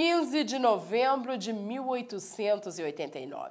15 de novembro de 1889.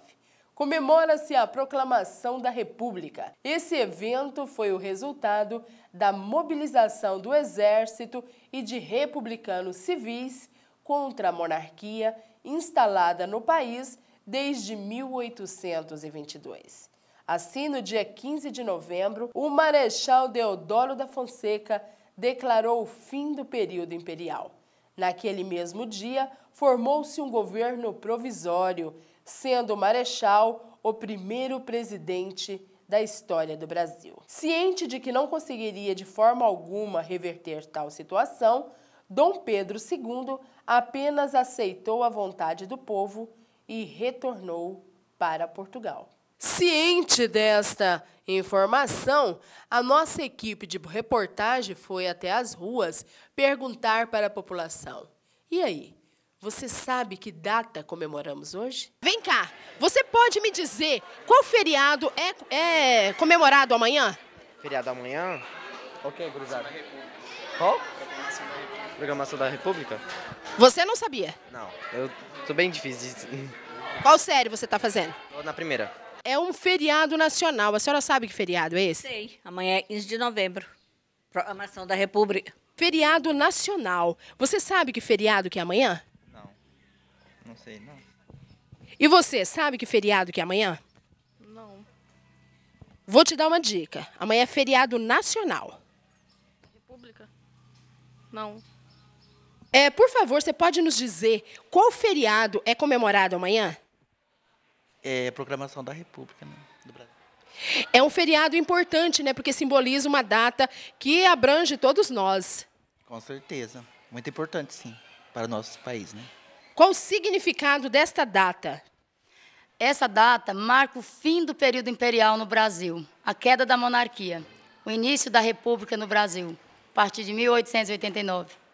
Comemora-se a proclamação da República. Esse evento foi o resultado da mobilização do Exército e de republicanos civis contra a monarquia instalada no país desde 1822. Assim, no dia 15 de novembro, o Marechal Deodoro da Fonseca declarou o fim do período imperial. Naquele mesmo dia, formou-se um governo provisório, sendo o Marechal o primeiro presidente da história do Brasil. Ciente de que não conseguiria de forma alguma reverter tal situação, Dom Pedro II apenas aceitou a vontade do povo e retornou para Portugal. Ciente desta informação, a nossa equipe de reportagem foi até as ruas perguntar para a população. E aí, você sabe que data comemoramos hoje? Vem cá, você pode me dizer qual feriado é, é comemorado amanhã? Feriado amanhã? Ok, gurizada. Qual? Programação da República. Você não sabia? Não, eu tô bem difícil. Qual série você está fazendo? Tô na primeira é um feriado nacional. A senhora sabe que feriado é esse? Sei. Amanhã é 15 de novembro. Proclamação da República. Feriado nacional. Você sabe que feriado que é amanhã? Não. Não sei, não. E você sabe que feriado que é amanhã? Não. Vou te dar uma dica. Amanhã é feriado nacional. República? Não. É, por favor, você pode nos dizer qual feriado é comemorado amanhã? é, proclamação da República né, do Brasil. É um feriado importante, né? Porque simboliza uma data que abrange todos nós. Com certeza. Muito importante, sim, para o nosso país, né? Qual o significado desta data? Essa data marca o fim do período imperial no Brasil, a queda da monarquia, o início da república no Brasil, a partir de 1889.